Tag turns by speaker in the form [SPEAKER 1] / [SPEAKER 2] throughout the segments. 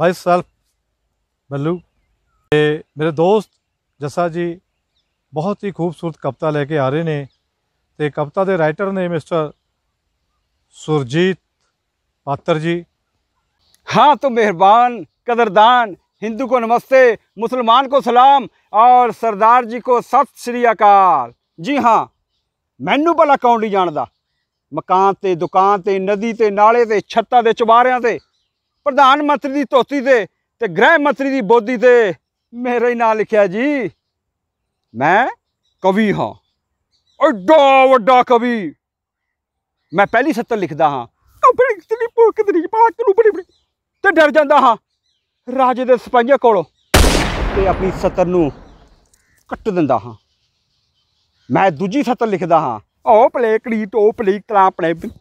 [SPEAKER 1] myself ਬੱਲੂ ਤੇ ਮੇਰੇ ਦੋਸਤ ਜੱਸਾ ਜੀ ਬਹੁਤ ਹੀ ਖੂਬਸੂਰਤ ਕਵਿਤਾ ਲੈ ਕੇ ਆ ਰਹੇ ਨੇ ਤੇ ਕਵਿਤਾ ਦੇ ਰਾਈਟਰ ਨੇ ਮਿਸਟਰ ਸੁਰਜੀਤ ਪਾਤਰ ਜੀ
[SPEAKER 2] ਹਾਂ ਤੋ ਮਿਹਰਬਾਨ ਕਦਰਦਾਨ ਹਿੰਦੂ ਕੋ ਨਮਸਤੇ ਮੁਸਲਮਾਨ ਕੋ ਸਲਾਮ ਔਰ ਸਰਦਾਰ ਜੀ ਕੋ ਸਤਿ ਸ੍ਰੀ ਅਕਾਲ ਜੀ ਹਾਂ ਮੈਨੂੰ ਭਲਾ ਕੌਣ ਨਹੀਂ ਜਾਣਦਾ ਮਕਾਨ ਤੇ ਦੁਕਾਨ ਤੇ ਨਦੀ ਤੇ ਨਾਲੇ ਤੇ ਛੱਤਾਂ ਦੇ ਚਵਾਰਿਆਂ ਤੇ ਪ੍ਰਧਾਨ ਮੰਤਰੀ ਦੀ ਧੋਤੀ ਤੇ ਤੇ ਗ੍ਰਹਿ ਮੰਤਰੀ ਦੀ ਬੋਦੀ ਤੇ ਮੇਰੇ ਹੀ ਨਾਂ ਲਿਖਿਆ ਜੀ ਮੈਂ ਕਵੀ ਹਾਂ ਓਡਾ ਵੱਡਾ ਕਵੀ ਮੈਂ ਪਹਿਲੀ ਸੱਤਰ ਲਿਖਦਾ ਹਾਂ ਕਪੜੀ ਕਿਤਨੀ ਭੁੱਖ ਦੀ ਬਾਤ ਨੂੰ ਬੜੀ ਬੜੀ ਤੇ ਡਰ ਜਾਂਦਾ ਹਾਂ ਰਾਜੇ ਦੇ ਸਪੰਜੇ ਕੋਲੋਂ ਤੇ ਆਪਣੀ ਸੱਤਰ ਨੂੰ ਕੱਟ ਦਿੰਦਾ ਹਾਂ ਮੈਂ ਦੂਜੀ ਸੱਤਰ ਲਿਖਦਾ ਹਾਂ ਓ ਪਲੇ ਕੜੀ ਟੋ ਪਲੇ ਟੋਪਲੇ ਬੜੇ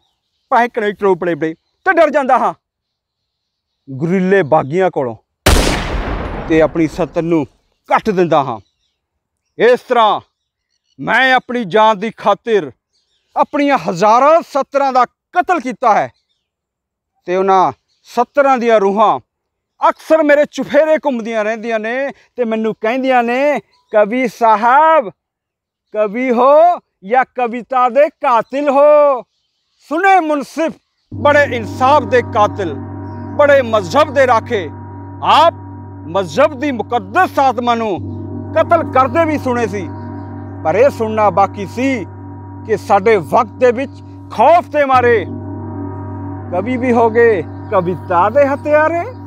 [SPEAKER 2] ਪਾਏ ਪਲੇ ਪਲੇ ਤੇ ਡਰ ਜਾਂਦਾ ਹਾਂ ਗੁਰਿੱਲੇ ਬਾਗੀਆਂ ਕੋਲੋਂ ਤੇ ਆਪਣੀ ਸਤਨ ਨੂੰ ਕੱਟ ਦਿੰਦਾ ਹਾਂ ਇਸ ਤਰ੍ਹਾਂ ਮੈਂ ਆਪਣੀ ਜਾਨ ਦੀ ਖਾਤਰ ਆਪਣੀਆਂ ਹਜ਼ਾਰਾਂ ਸੱਤਰਾਂ ਦਾ ਕਤਲ ਕੀਤਾ ਹੈ ਤੇ ਉਹਨਾਂ ਸੱਤਰਾਂ ਦੀਆਂ ਰੂਹਾਂ ਅਕਸਰ ਮੇਰੇ ਚੁਫੇਰੇ ਘੁੰਮਦੀਆਂ ਰਹਿੰਦੀਆਂ ਨੇ ਤੇ ਮੈਨੂੰ ਕਹਿੰਦੀਆਂ ਨੇ ਕਵੀ ਸਾਹਿਬ ਕਵੀ ਹੋ ਜਾਂ ਕਵਿਤਾ ਦੇ ਕਾਤਿਲ ਹੋ ਸੁਨੇ ਮੁਨਸਿਫ ਬੜੇ ਇਨਸਾਫ ਦੇ ਕਾਤਿਲ ਬੜੇ ਮਜ਼ਹਬ ਦੇ ਰਾਖੇ ਆਪ ਮਜ਼ਹਬ ਦੀ ਮੁਕੱਦਸ ਆਤਮਾ ਨੂੰ ਕਤਲ ਕਰਦੇ ਵੀ ਸੁਣੇ ਸੀ ਪਰ ਇਹ ਸੁਣਨਾ ਬਾਕੀ ਸੀ ਕਿ ਸਾਡੇ ਵਕਤ ਦੇ ਵਿੱਚ ਖੌਫ ਤੇ ਮਾਰੇ ਕਵੀ ਵੀ ਹੋਗੇ ਕਵਿਤਾ ਦੇ ਹਥਿਆਰੇ